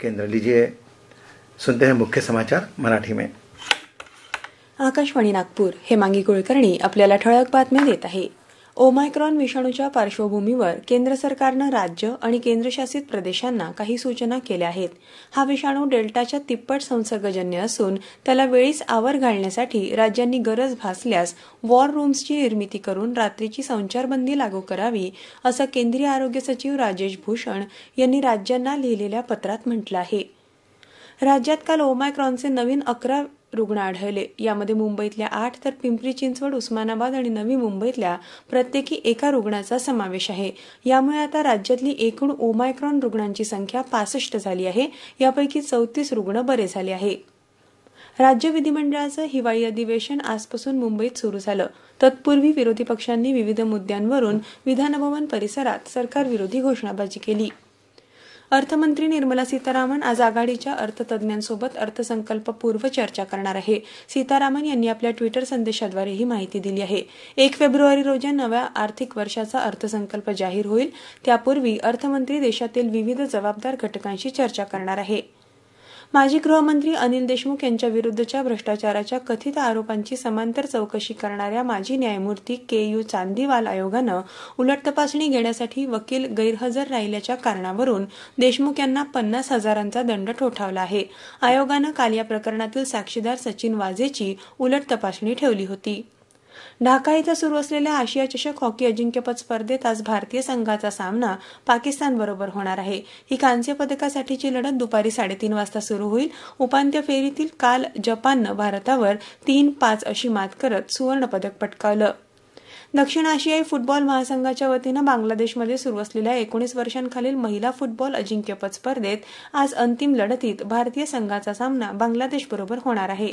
केंद्र लीजिए सुनते हैं मुख्य समाचार मराठी में आकाशवाणी नागपूर हे मांगी कुलकर्णी आपल्याला ठळक बातम्या देत आहे ओमायक्रॉन विषाणूच्या पार्श्वभूमीवर केंद्र सरकारनं राज्य आणि केंद्रशासित प्रदेशांना काही सूचना केल्या आहेत हा विषाणू डेल्टाच्या तिप्पट संसर्गजन्य असून त्याला वेळीच आवर घालण्यासाठी राज्यांनी गरज भासल्यास वॉर रूम्सची निर्मिती करून रात्रीची संचारबंदी लागू करावी असं केंद्रीय आरोग्य सचिव राजेश भूषण यांनी राज्यांना लिहिलेल्या पत्रात म्हटलं आहे राज्यात काल ओमायक्रॉनचे नवीन अकरा रुग्ण आढळले यामध्ये मुंबईतल्या आठ तर पिंपरी चिंचवड उस्मानाबाद आणि नवी मुंबईतल्या प्रत्येकी एका रुग्णाचा समावेश आहे यामुळे आता राज्यातली एकूण ओमायक्रॉन रुग्णांची संख्या पासष्ट झाली आहे यापैकी चौतीस रुग्ण बरे झाले आहे राज्य विधिमंडळाचं हिवाळी अधिवेशन आजपासून मुंबईत सुरू झालं तत्पूर्वी विरोधी पक्षांनी विविध मुद्द्यांवरून विधानभवन परिसरात सरकारविरोधी घोषणाबाजी केली अर्थमंत्री निर्मला सीतारामन आज आघाडीच्या अर्थतज्ज्ञांसोबत अर्थसंकल्पपूर्व चर्चा करणार आहे सीतारामन यांनी आपल्या ट्विटर संदेशाद्वारे ही माहिती दिली आहे एक फेब्रुवारी रोजी नव्या आर्थिक वर्षाचा अर्थसंकल्प जाहीर होईल त्यापूर्वी अर्थमंत्री देशातील विविध जबाबदार घटकांशी चर्चा करणार आहे माजी गृहमंत्री अनिल देशमुख यांच्या विरुद्धच्या भ्रष्टाचाराच्या कथित आरोपांची समांतर चौकशी करणाऱ्या माजी न्यायमूर्ती के यू चांदीवाल आयोगानं उलट तपासणी घेण्यासाठी वकील गैरहजर राहिल्याच्या कारणावरून देशमुख यांना पन्नास हजारांचा दंड ठोठावला आहे आयोगानं काल या प्रकरणातील साक्षीदार सचिन वाजेची उलट तपासणी ठेवली होती ढाका इथं सुरू असलेल्या आशिया चषक हॉकी अजिंक्यपद स्पर्धेत आज भारतीय संघाचा सामना पाकिस्तानबरोबर होणार आहे ही कांस्य पदकासाठीची लढत दुपारी साडेतीन वाजता सुरू होईल उपांत्य फेरीतील काल जपाननं भारतावर तीन पाच अशी मात करत सुवर्णपदक पटकावलं दक्षिण आशियाई फुटबॉल महासंघाच्या वतीनं बांगलादेशमध्ये सुरू असलेल्या एकोणीस वर्षांखालील महिला फुटबॉल अजिंक्यपद स्पर्धेत आज अंतिम लढतीत भारतीय संघाचा सामना बांगलादेशबरोबर होणार आहे